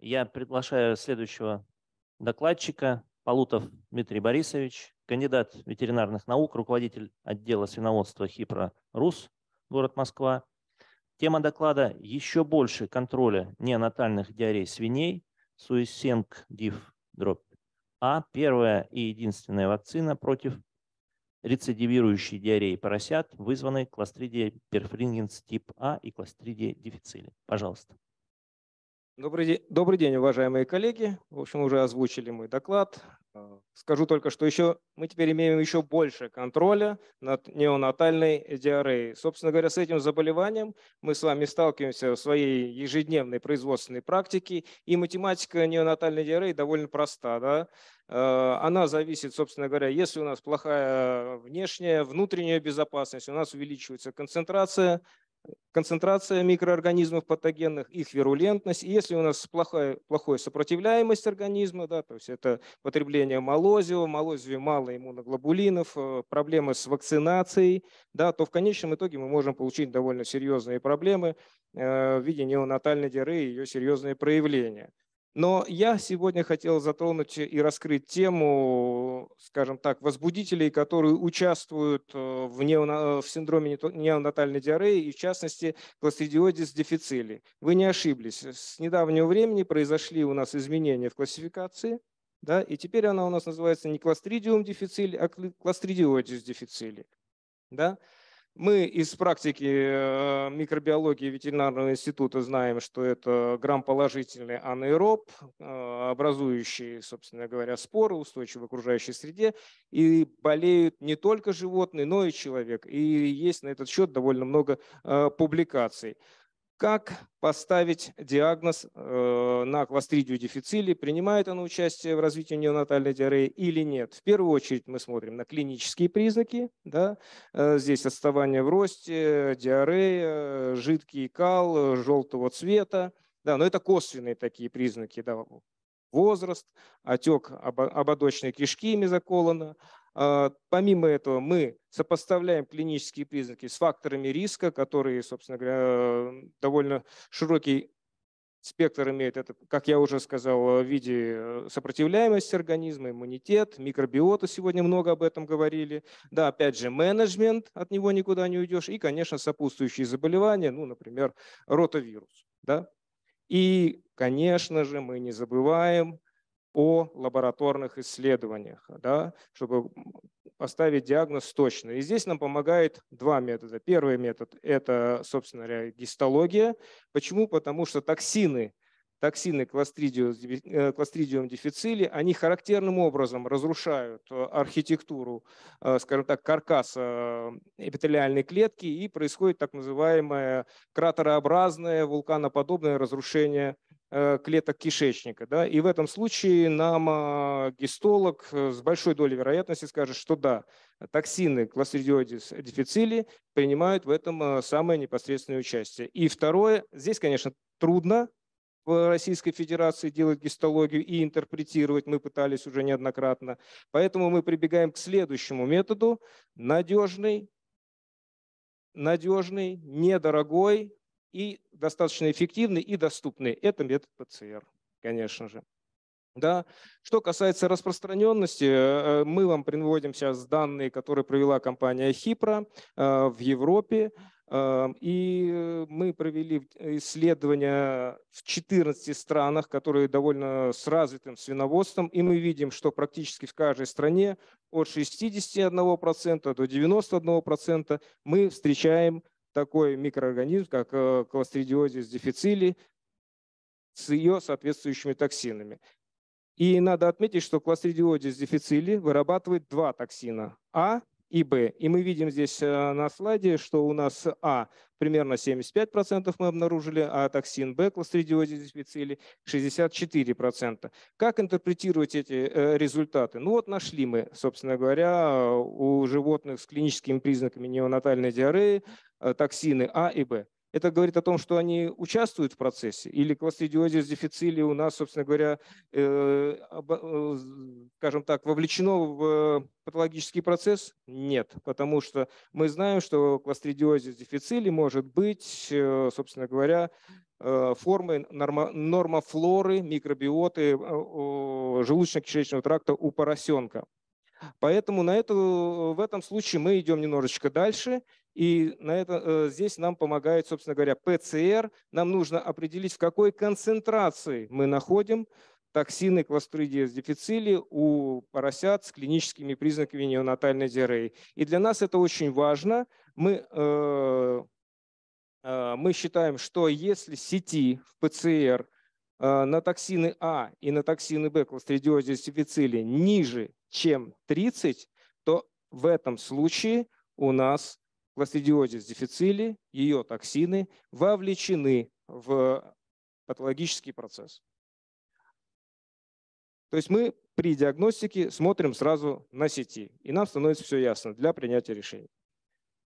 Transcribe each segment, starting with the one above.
Я приглашаю следующего докладчика Полутов Дмитрий Борисович, кандидат ветеринарных наук, руководитель отдела свиноводства Хипра РУС, город Москва. Тема доклада «Еще больше контроля неонатальных диарей свиней. Суисенг Див Дроп А. Первая и единственная вакцина против рецидивирующей диареи поросят, вызванной кластридией перфрингенс тип А и кластридией дефицили». Пожалуйста. Добрый день, добрый день, уважаемые коллеги. В общем, уже озвучили мой доклад. А, скажу только, что еще мы теперь имеем еще больше контроля над неонатальной диареей. Собственно говоря, с этим заболеванием мы с вами сталкиваемся в своей ежедневной производственной практике, и математика неонатальной диареи довольно проста. Да? А, она зависит, собственно говоря, если у нас плохая внешняя, внутренняя безопасность, у нас увеличивается концентрация концентрация микроорганизмов патогенных, их вирулентность. И если у нас плохая, плохая сопротивляемость организма, да, то есть это потребление молозива, в мало иммуноглобулинов, э, проблемы с вакцинацией, да, то в конечном итоге мы можем получить довольно серьезные проблемы э, в виде неонатальной диареи и ее серьезные проявления. Но я сегодня хотел затронуть и раскрыть тему, скажем так, возбудителей, которые участвуют э, в, неона... Э, в синдроме неонатальной диареи и, в частности, кластридиодис дефицили. Вы не ошиблись. С недавнего времени произошли у нас изменения в классификации, да, и теперь она у нас называется не кластридиум дефицили, а кластридиодис дефицили. Да? Мы из практики э, микробиологии ветеринарного института знаем, что это грамположительный анаэроб, э, образующий, собственно говоря, споры, устойчивы в окружающей среде, и болеют не только животные, но и человек. И есть на этот счет довольно много э, публикаций. Как поставить диагноз э, на кластридию дефицили, принимает оно участие в развитии неонатальной диареи или нет? В первую очередь мы смотрим на клинические признаки. Да? Э, здесь отставание в росте, диарея, жидкий кал желтого цвета. Да, но это косвенные такие признаки. Да, возраст, отек ободочной кишки мезоколона, а, помимо этого, мы сопоставляем клинические признаки с факторами риска, которые, собственно говоря, э, довольно широкий спектр имеют. Это, как я уже сказал, в виде э, сопротивляемости организма, иммунитет, микробиота. Сегодня много об этом говорили. Да, опять же, менеджмент, от него никуда не уйдешь. И, конечно, сопутствующие заболевания, ну, например, ротавирус. Да? И, конечно же, мы не забываем о лабораторных исследованиях, да, чтобы поставить диагноз точно. И здесь нам помогает два метода. Первый метод – это, собственно говоря, гистология. Почему? Потому что токсины, токсины э, кластридиум дефицили, они характерным образом разрушают э, архитектуру, э, скажем так, каркаса эпителиальной клетки и происходит так называемое кратерообразное вулканоподобное разрушение Э, клеток кишечника. Да? И в этом случае нам а, гистолог э, с большой долей вероятности скажет, что да, токсины кластридиодис дефицили принимают в этом а, самое непосредственное участие. И второе, здесь, конечно, трудно в Российской Федерации делать гистологию и интерпретировать, мы пытались уже неоднократно. Поэтому мы прибегаем к следующему методу, надежный, надежный, недорогой, и достаточно эффективный и доступный. Это метод ПЦР, конечно же. Да. Что касается распространенности, э, мы вам приводим сейчас данные, которые провела компания Хипра э, в Европе. Э, и мы провели исследования в 14 странах, которые довольно с развитым свиноводством. И мы видим, что практически в каждой стране от 61% до 91% мы встречаем такой микроорганизм, как э, кластридиозис дефицили, с ее соответствующими токсинами. И надо отметить, что кластридиозис дефицили вырабатывает два токсина – А и Б. И мы видим здесь э, на слайде, что у нас А примерно 75% мы обнаружили, а токсин Б, кластридиозидифицили 64%. Как интерпретировать эти э, результаты? Ну вот нашли мы, собственно говоря, э, у животных с клиническими признаками неонатальной диареи токсины А и Б. Это говорит о том, что они участвуют в процессе, или кластридиозис дефицили у нас, собственно говоря, э, э, скажем так, вовлечено в э, патологический процесс? Нет, потому что мы знаем, что кластридиозис дефицили может быть, э, собственно говоря, э, формой норма, нормофлоры, микробиоты э, желудочно-кишечного тракта у поросенка. Поэтому на эту, в этом случае мы идем немножечко дальше и на это, э, здесь нам помогает, собственно говоря, ПЦР. Нам нужно определить, в какой концентрации мы находим токсины кластридия дефицили у поросят с клиническими признаками неонатальной диареи. И для нас это очень важно. Мы, э, э, мы считаем, что если сети в ПЦР э, на токсины А и на токсины Б кластридиозе дефицили ниже, чем 30, то в этом случае у нас Кластридиозис дефицили, ее токсины вовлечены в патологический процесс. То есть мы при диагностике смотрим сразу на сети, и нам становится все ясно для принятия решений.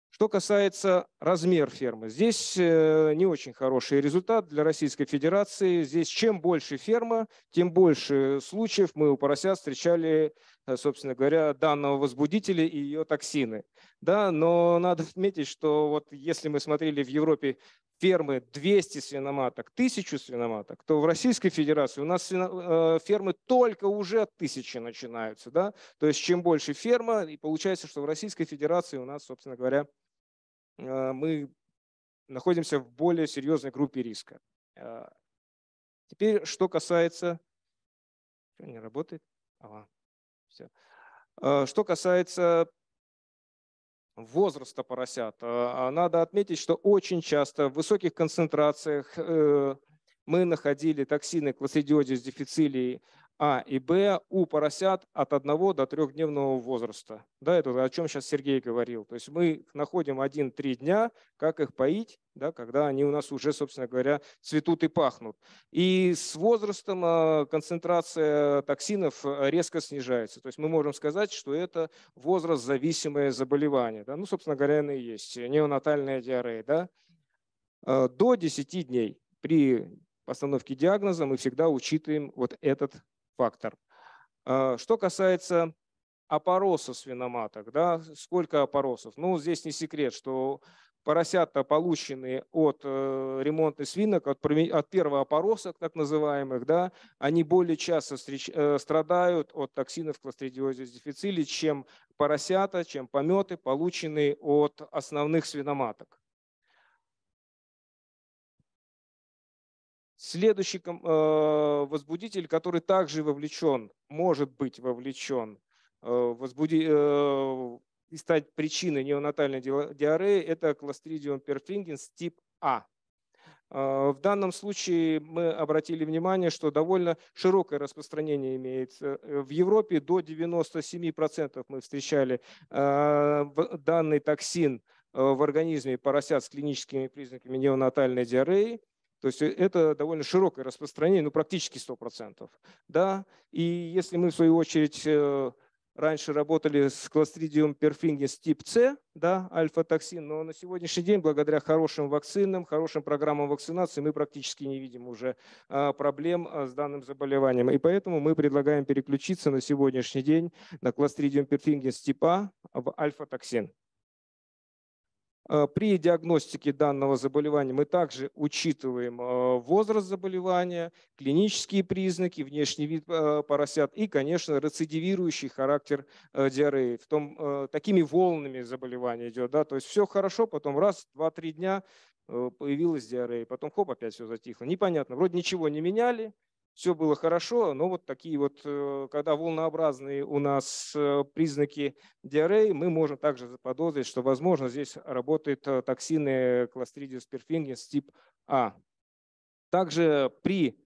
Что касается размер фермы, здесь э, не очень хороший результат для Российской Федерации. Здесь чем больше ферма, тем больше случаев мы у поросят встречали Э, собственно говоря, данного возбудителя и ее токсины. Да, но надо отметить, что вот если мы смотрели в Европе фермы 200 свиноматок, 1000 свиноматок, то в Российской Федерации у нас э, фермы только уже от 1000 начинаются. Да? То есть чем больше ферма, и получается, что в Российской Федерации у нас, собственно говоря, э, мы находимся в более серьезной группе риска. Теперь, что касается... Что не работает? Ага. Все. А, что касается возраста поросят, а, а надо отметить, что очень часто в высоких концентрациях э, мы находили токсины клоцидиозис дефицилии а и Б у поросят от одного до трехдневного возраста. Да, это о чем сейчас Сергей говорил. То есть мы находим 1-3 дня, как их поить, да, когда они у нас уже, собственно говоря, цветут и пахнут. И с возрастом а, концентрация токсинов а, резко снижается. То есть мы можем сказать, что это возраст-зависимое заболевание. Да? Ну, собственно говоря, оно и есть. Неонатальная диарея. Да? А, до 10 дней при постановке диагноза мы всегда учитываем вот этот фактор. А, что касается опоросов свиноматок, да, сколько опоросов? Ну, здесь не секрет, что поросята, полученные от э, ремонтных свинок, от, от первоопоросок, так называемых, да, они более часто встреч, э, страдают от токсинов кластридиозис дефицили, чем поросята, чем пометы, полученные от основных свиноматок. Следующий э, возбудитель, который также вовлечен, может быть вовлечен э, возбуди... Э, и стать причиной неонатальной диареи, это Clostridium perfringens тип А. В данном случае мы обратили внимание, что довольно широкое распространение имеется. В Европе до 97% мы встречали данный токсин в организме поросят с клиническими признаками неонатальной диареи. То есть э, это довольно широкое распространение, ну практически 100%. Да? И если мы в свою очередь э, раньше работали с Clostridium perfringens тип С, да, альфа-токсин, но на сегодняшний день, благодаря хорошим вакцинам, хорошим программам вакцинации, мы практически не видим уже а, проблем а, с данным заболеванием. И поэтому мы предлагаем переключиться на сегодняшний день на Clostridium perfringens типа а в альфа-токсин. Э, при диагностике данного заболевания мы также учитываем э, возраст заболевания, клинические признаки, внешний вид э, поросят и, конечно, рецидивирующий характер диареи. В том, такими волнами заболевания идет. Да? То есть все хорошо, потом раз, два, три дня появилась диарея, потом хоп, опять все затихло. Непонятно, вроде ничего не меняли, все было хорошо, но вот такие вот, э, когда волнообразные у нас э, признаки диареи, мы можем также заподозрить, что, возможно, здесь работают э, токсины Clostridium perfringens тип А. Также при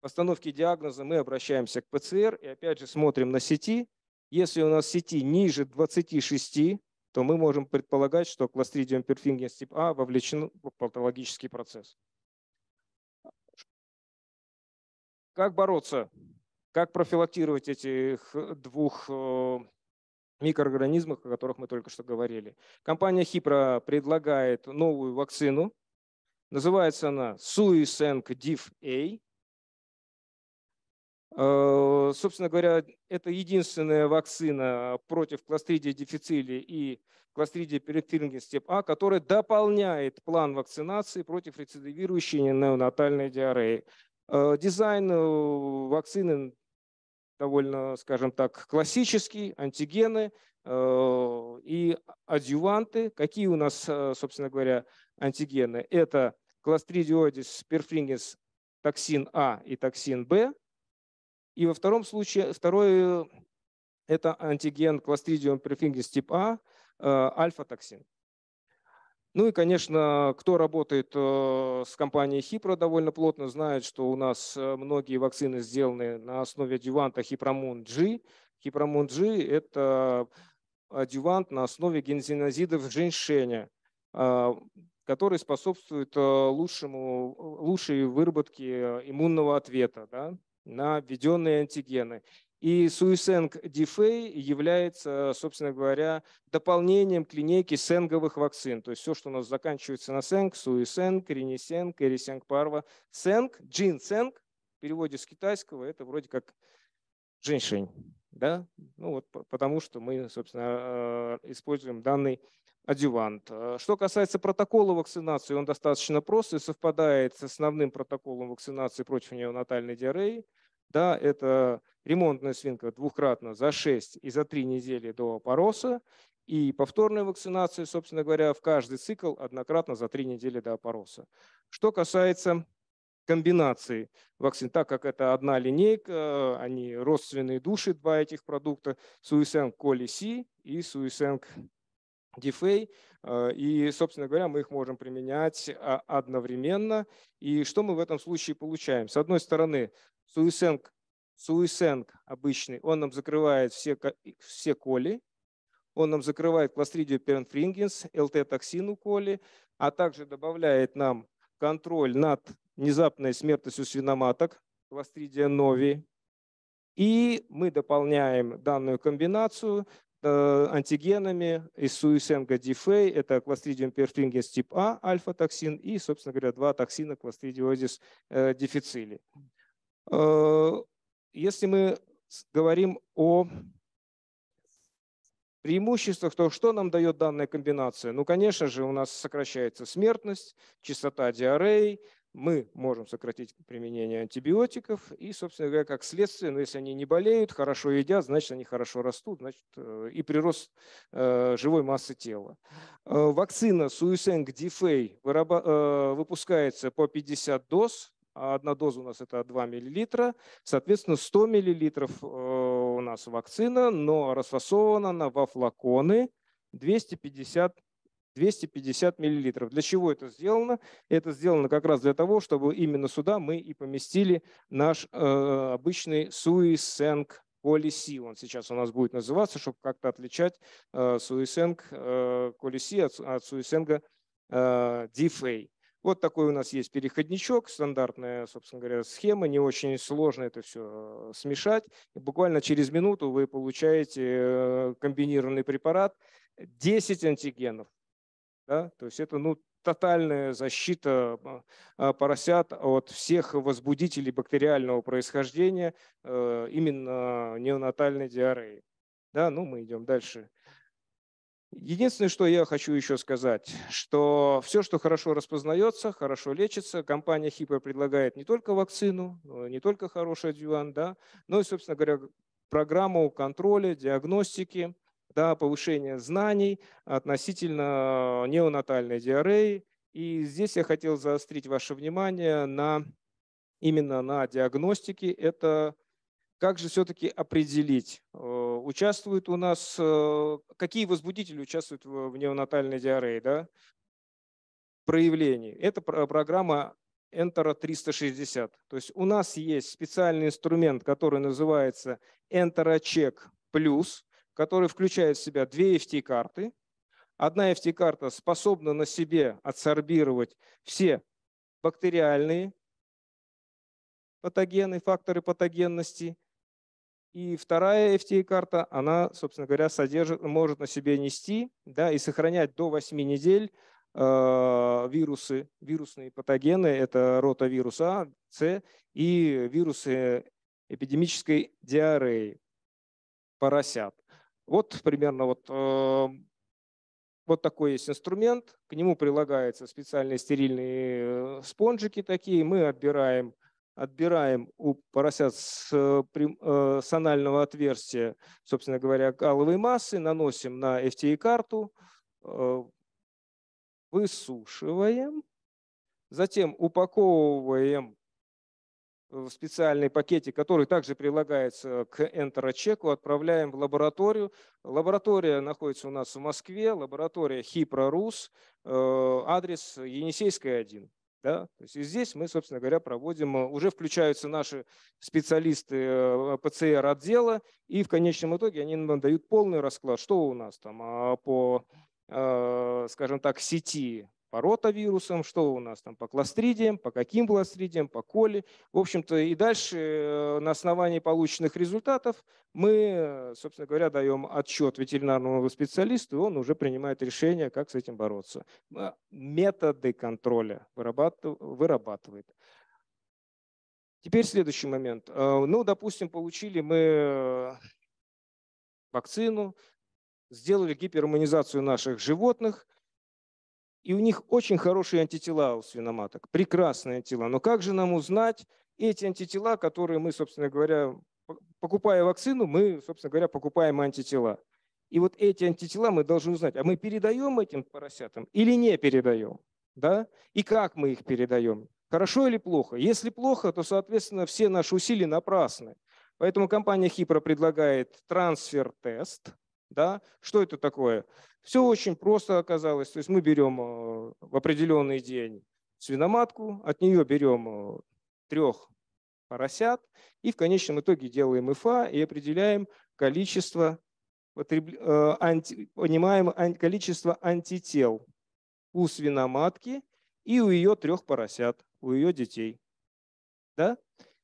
постановке диагноза мы обращаемся к ПЦР и опять же смотрим на сети. Если у нас сети ниже 26, то мы можем предполагать, что Clostridium perfringens тип А вовлечен в патологический процесс. Как бороться? Как профилактировать этих э, двух э, микроорганизмов, о которых мы только что говорили. Компания Хипро предлагает новую вакцину. Называется она Suisenc Div A. Э, собственно говоря, это единственная вакцина против кластридия дефицили и кластридия периферинген степ А, которая дополняет план вакцинации против рецидивирующей неонатальной диареи. Э, дизайн э, вакцины довольно, скажем так, классический, антигены э, и адъюванты. Какие у нас, собственно говоря, антигены? Это кластридиодис перфрингис токсин А и токсин Б. И во втором случае, второй это антиген кластридиум перфрингис тип А, альфа-токсин. Ну и, конечно, кто работает э, с компанией Хипро довольно плотно, знает, что у нас э, многие вакцины сделаны на основе адюванта Хипромон G. Хипромон G – это адювант на основе гензинозидов женьшеня, э, который способствует лучшему, лучшей выработке иммунного ответа да, на введенные антигены. И суисенг дифей является, собственно говоря, дополнением к линейке сенговых вакцин. То есть все, что у нас заканчивается на сенг, суисенг, ренесенг, эрисенг парва, сенг, джин сенг, в переводе с китайского, это вроде как женьшень. Да? Ну вот, потому что мы, собственно, э, используем данный адювант. Э, что касается протокола вакцинации, он достаточно прост и совпадает с основным протоколом вакцинации против неонатальной диареи. Да, это ремонтная свинка двукратно за 6 и за 3 недели до опороса и повторная вакцинация, собственно говоря, в каждый цикл однократно за 3 недели до опороса. Что касается комбинации вакцин, так как это одна линейка, они родственные души, два этих продукта, Суисенг Коли Си и Суисенг Дифей, э, и, собственно говоря, мы их можем применять а, одновременно. И что мы в этом случае получаем? С одной стороны, Суисенг, Суисенг обычный, он нам закрывает все, все коли, он нам закрывает Clostridio perfringens, ЛТ-токсин у коли, а также добавляет нам контроль над внезапной смертностью свиноматок Clostridia нови И мы дополняем данную комбинацию э, антигенами из Суисенга дифей, это Clostridium perfringens тип А, альфа-токсин и, собственно говоря, два токсина Clostridiozis э, дефицили Э, если мы говорим о преимуществах, то что нам дает данная комбинация? Ну, конечно же, у нас сокращается смертность, частота диареи, мы можем сократить применение антибиотиков и, собственно говоря, как следствие, но ну, если они не болеют, хорошо едят, значит, они хорошо растут, значит, э, и прирост э, живой массы тела. вакцина Суисенг Дифей выпускается по 50 доз, а одна доза у нас это 2 мл, соответственно 100 мл э, у нас вакцина, но расфасована она во флаконы 250 250 миллилитров. Для чего это сделано? Это сделано как раз для того, чтобы именно сюда мы и поместили наш э, обычный Суисенг Колеси. Он сейчас у нас будет называться, чтобы как-то отличать э, Суисенг э, Колеси от, от Суисенга э, Дифей. Вот такой у нас есть переходничок, стандартная, собственно говоря, схема, не очень сложно это все э, смешать. И буквально через минуту вы получаете э, комбинированный препарат 10 антигенов. Да? То есть это ну, тотальная защита э, поросят от всех возбудителей бактериального происхождения именно неонатальной диареи. Да, ну мы идем дальше. Единственное, что я хочу еще сказать, что все, что хорошо распознается, хорошо лечится. Компания Хипер предлагает не только вакцину, не только хороший адювант, да, но ну и, собственно говоря, программу контроля, диагностики, да, повышения знаний относительно неонатальной диареи. И здесь я хотел заострить ваше внимание на, именно на диагностике. Это как же все-таки определить э, Участвуют у нас, э, какие возбудители участвуют в неонатальной диарее, да? проявлений. Это программа Enter 360. То есть у нас есть специальный инструмент, который называется Enter Check Plus, который включает в себя две FT-карты. Одна FT-карта способна на себе адсорбировать все бактериальные патогены, факторы патогенности, и вторая FTA-карта, она, собственно говоря, содержит, может на себе нести да, и сохранять до 8 недель э, вирусы, вирусные патогены, это ротавирус А, С и вирусы эпидемической диареи поросят. Вот примерно вот, э, вот такой есть инструмент. К нему прилагаются специальные стерильные э, спонжики такие. Мы отбираем отбираем у поросят с, э, э, с анального отверстия, собственно говоря, каловой массы, наносим на FTE-карту, э, высушиваем, затем упаковываем в специальный пакетик, который также прилагается к энтерочеку, отправляем в лабораторию. Лаборатория находится у нас в Москве, лаборатория Хипрорус, адрес Енисейская 1. Да? То есть и здесь мы, собственно говоря, проводим, э, уже включаются наши специалисты э, ПЦР-отдела, и в конечном итоге они нам дают полный расклад, что у нас там а, по, э, скажем так, сети по ротавирусам, что у нас там по кластридиям, по каким кластридиям, по коли, В общем-то, и дальше э, на основании полученных результатов мы, э, собственно говоря, даем отчет ветеринарному специалисту, и он уже принимает решение, как с этим бороться. Э, методы контроля вырабатывает. Теперь следующий момент. Ну, допустим, получили мы вакцину, сделали гиперманизацию наших животных, и у них очень хорошие антитела у свиноматок, прекрасные антитела. Но как же нам узнать эти антитела, которые мы, собственно говоря, покупая вакцину, мы, собственно говоря, покупаем антитела. И вот эти антитела мы должны узнать, а мы передаем этим поросятам или не передаем? Да? И как мы их передаем? Хорошо или плохо? Если плохо, то, соответственно, все наши усилия напрасны. Поэтому компания Хипро предлагает трансфер-тест, да? Что это такое? Все очень просто оказалось. То есть мы берем э, в определенный день свиноматку, от нее берем э, трех поросят и в конечном итоге делаем ИФА и определяем количество, э, анти, понимаем количество антител у свиноматки и у ее трех поросят, у ее детей. Да?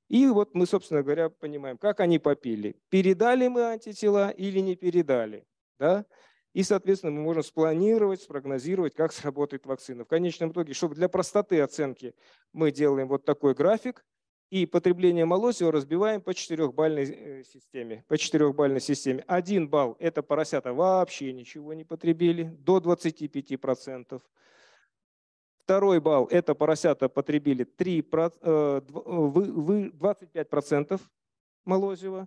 И вот мы, собственно говоря, понимаем, как они попили. Передали мы антитела или не передали. Да? И, соответственно, мы можем спланировать, спрогнозировать, как сработает вакцина. В конечном итоге, чтобы для простоты оценки, мы делаем вот такой график, и потребление молозива разбиваем по четырехбальной э, системе. По четырехбальной системе. Один балл – это поросята вообще ничего не потребили, до 25%. Второй балл – это поросята потребили 3, 25% молозива.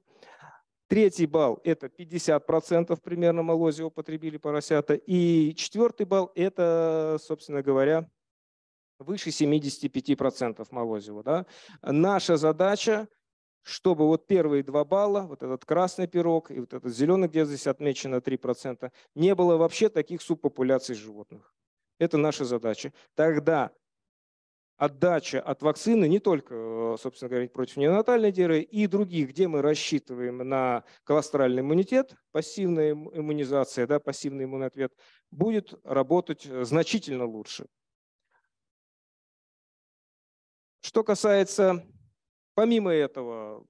Третий балл – это 50% примерно молозива потребили поросята. И четвертый балл – это, собственно говоря, выше 75% молозива. Да? Наша задача чтобы вот первые два балла, вот этот красный пирог и вот этот зеленый, где здесь отмечено 3%, не было вообще таких субпопуляций животных. Это наша задача. Тогда отдача от вакцины не только, э, собственно говоря, против неонатальной диареи и других, где мы рассчитываем на колостральный иммунитет, пассивная иммунизация, да, пассивный иммунный ответ, будет работать э, значительно лучше. Что касается, помимо этого,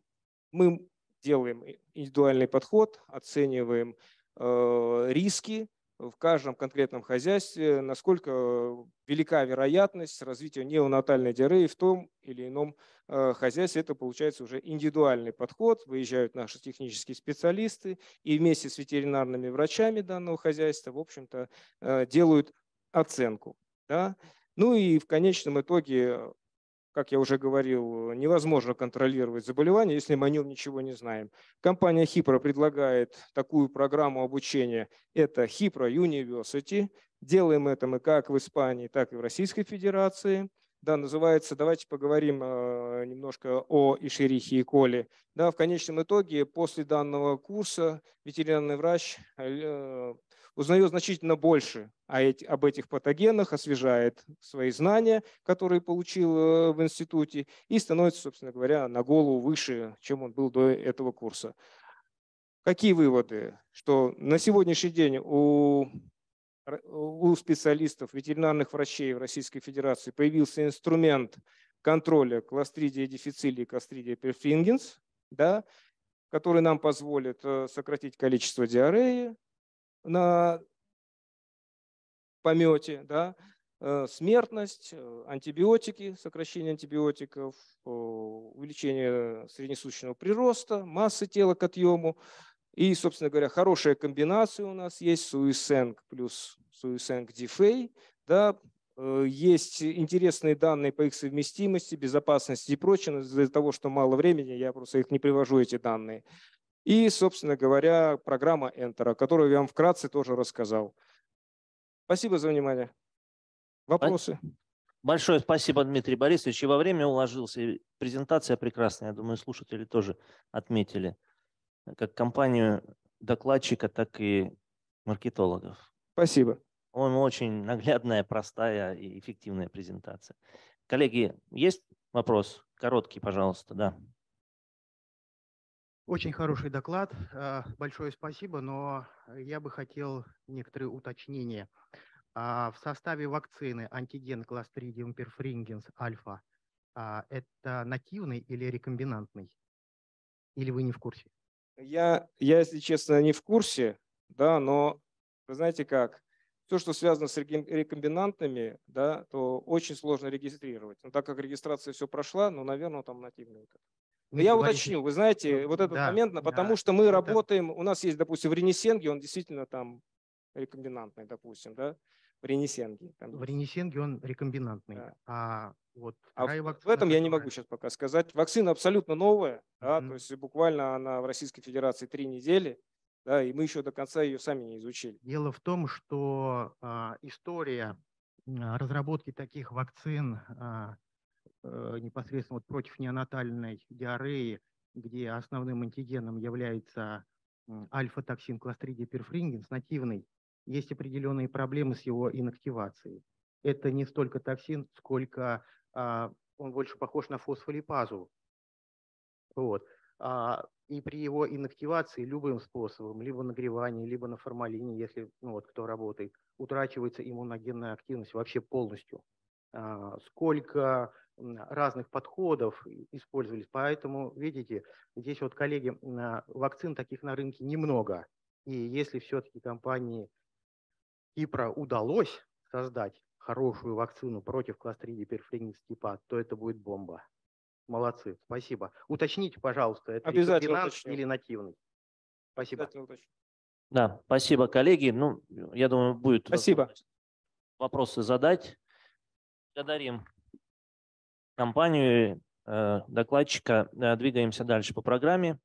мы делаем индивидуальный подход, оцениваем э, риски, в каждом конкретном хозяйстве, насколько велика вероятность развития неонатальной диареи в том или ином э, хозяйстве. Это получается уже индивидуальный подход. Выезжают наши технические специалисты и вместе с ветеринарными врачами данного хозяйства, в общем-то, э, делают оценку. Да? Ну и в конечном итоге как я уже говорил, э, невозможно контролировать заболевание, если мы о нем ничего не знаем. Компания Хипро предлагает такую программу обучения. Это Хипро University. Делаем это мы как в Испании, так и в Российской Федерации. Да, называется, давайте поговорим э, немножко о Ишерихе и Коле. Да, в конечном итоге, после данного курса ветеринарный врач э, узнает значительно больше об этих патогенах, освежает свои знания, которые получил э, в институте, и становится, собственно говоря, на голову выше, чем он был до этого курса. Какие выводы? Что на сегодняшний день у, у специалистов, ветеринарных врачей в Российской Федерации появился инструмент контроля кластридия дефицилии и кластридия перфингенс, да, который нам позволит э, сократить количество диареи, на помете, да, э, смертность, э, антибиотики, сокращение антибиотиков, э, увеличение среднесуточного прироста, массы тела к отъему. И, собственно говоря, хорошая комбинация у нас есть суисенг плюс суисенг дифей. Да, есть интересные данные по их совместимости, безопасности и прочее. Из-за того, что мало времени, я просто их не привожу, эти данные. И, собственно говоря, программа Enter, которую я вам вкратце тоже рассказал. Спасибо за внимание. Вопросы? Большое спасибо, Дмитрий Борисович. И во время уложился. презентация прекрасная. Я думаю, слушатели тоже отметили. Как компанию докладчика, так и маркетологов. Спасибо. Он очень наглядная, простая и эффективная презентация. Коллеги, есть вопрос? Короткий, пожалуйста, да. Очень хороший доклад. Э, большое спасибо, но э, я бы хотел некоторые уточнения. А, в составе вакцины антиген Clostridium perfringens альфа а, это нативный или рекомбинантный? Или вы не в курсе? Я, я, если честно, не в курсе, да, но вы знаете как, все, что связано с рекомбинантными, да, то очень сложно регистрировать. Но так как регистрация все прошла, ну, наверное, там нативный. это. Вы ну, я говорите... уточню, вы знаете, ну, вот этот да, момент, потому да, что мы работаем, у нас есть, допустим, в Ренесенге, он действительно там рекомбинантный, допустим, да, в Ренесенге. Там. В Ренесенге он рекомбинантный, да. а вот а вакцина, в этом я не могу сейчас пока сказать. Вакцина абсолютно новая, mm-hmm. то есть буквально она в Российской Федерации три недели, да, и мы еще до конца ее сами не изучили. Дело в том, что э, история а, разработки таких вакцин э, Э, непосредственно вот против неонатальной диареи, где основным антигеном является альфа-токсин кластридия перфрингенс, нативный, есть определенные проблемы с его инактивацией. Это не столько токсин, сколько а, он больше похож на фосфолипазу. Вот. А, и при его инактивации любым способом, либо нагревание, либо на формалине, если ну, вот, кто работает, утрачивается иммуногенная активность вообще полностью. А, сколько разных подходов использовались. Поэтому, видите, здесь вот, коллеги, а, вакцин таких на рынке немного. И если все-таки компании Кипра удалось создать хорошую вакцину против кластридии перфлинис типа, а, то это будет бомба. Молодцы, спасибо. Уточните, пожалуйста, это Обязательно или нативный. Спасибо. Да, спасибо, коллеги. Ну, я думаю, будет спасибо. вопросы задать. Благодарим компанию э, докладчика. Э, двигаемся дальше по программе.